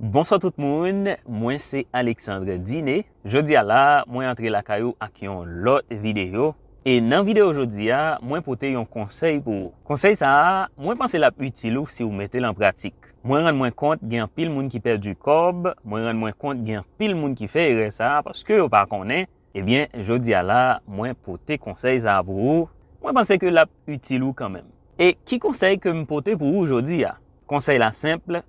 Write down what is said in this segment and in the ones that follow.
Bonswa tout moun, mwen se Aleksandre Dine. Jodi a eh la, mwen entre lakayou ak yon lot video. E nan video jodi a, mwen pote yon konsey pou ou. Konsey sa, mwen panse lap utilou si ou metel an pratik. Mwen rande mwen kont gen pil moun ki per du kob, mwen rande mwen kont gen pil moun ki fer re sa, paske ou pa konen, ebyen jodi a la, mwen pote konsey sa pou ou. Mwen panse ke lap utilou kanmen. E ki konsey ke mwen pote pou ou jodi a? Konsey la simple,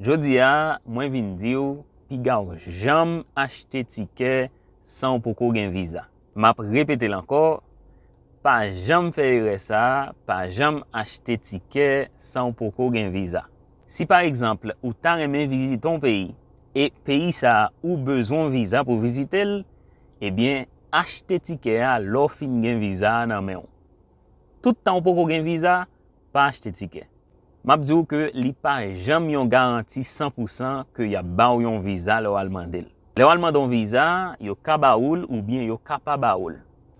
Jodi a, mwen vin diyo, pi gaw jom achte tike sa ou poko gen viza. Map repete lankor, pa jom feyre sa, pa jom achte tike sa ou poko gen viza. Si pa ekzample ou ta remen vizite ton peyi, e peyi sa ou bezon viza pou vizite el, ebyen achte tike a lo fin gen viza nan men yon. Toutan ou poko gen viza, pa achte tike. Mabzou ke li pa jam yon garanti 100% ke yab ba ou yon vizal ou al mandel. Le ou al mandon vizal, yo ka ba oul ou bien yo ka pa ba oul.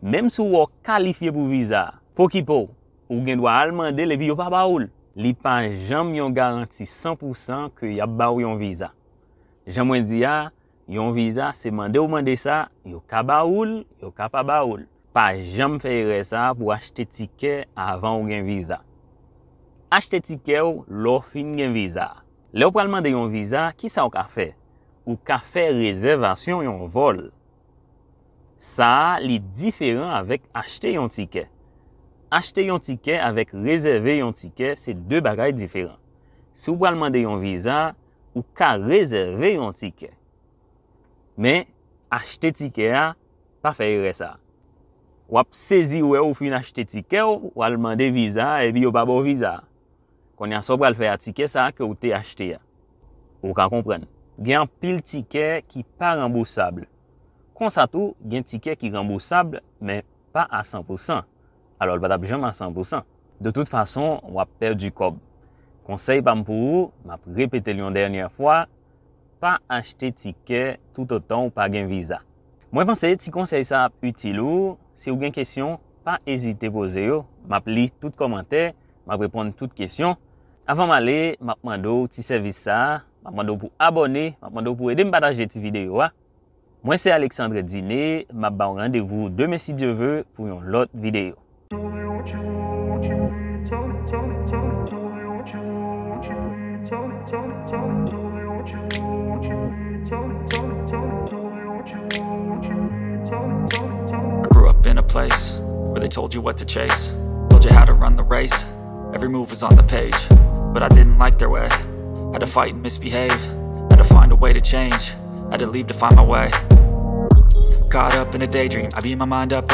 Mem sou ou kalifiye pou vizal, pou ki pou, ou gen dwa al mandel evi yo pa ba oul. Li pa jam yon garanti 100% ke yab ba ou yon vizal. Jam wèndi ya, yon vizal se mande ou mande sa, yo ka ba oul, yo ka pa ba oul. Pa jam fèyre sa pou achte tiket avan ou gen vizal. Ache te tike ou, lo fin gen viza. Le ou pralman de yon viza, ki sa ou ka fe? Ou ka fe rezervasyon yon vol? Sa li diferent avek ache te yon tike. Ache te yon tike avek rezerve yon tike, se de bagay diferent. Sou pralman de yon viza, ou ka rezerve yon tike. Men, ache te tike a, pa fe yore sa. Wap sezi we ou fin ache te tike ou, walman de viza e bi yo babo viza. kon y a sobra l fè a tike sa ke ou te achte ya. Ou kan kompren. Gen pil tike ki pa rembousable. Konsato gen tike ki rembousable men pa a 100%. Alol vat ap jom a 100%. De tout fason, wap per du kob. Konsey pam pou ou, map repete lyon dernyer fwa, pa achte tike tout o ton ou pa gen viza. Mwen fanset, si konsey sa ap util ou, si ou gen kesyon, pa ezite pose yo. Map li tout komante, map repon tout kesyon, Avan male, mapman do ti sevis sa, mapman do pou abone, mapman do pou ede m pataje ti video a. Mwen se Aleksandre Dine, mapman o randevou de mesi diyeve pou yon lot video. I grew up in a place where they told you what to chase. Told you how to run the race, every move was on the page. but I didn't like their way Had to fight and misbehave, had to find a way to change Had to leave to find my way Caught up in a daydream, I beat my mind up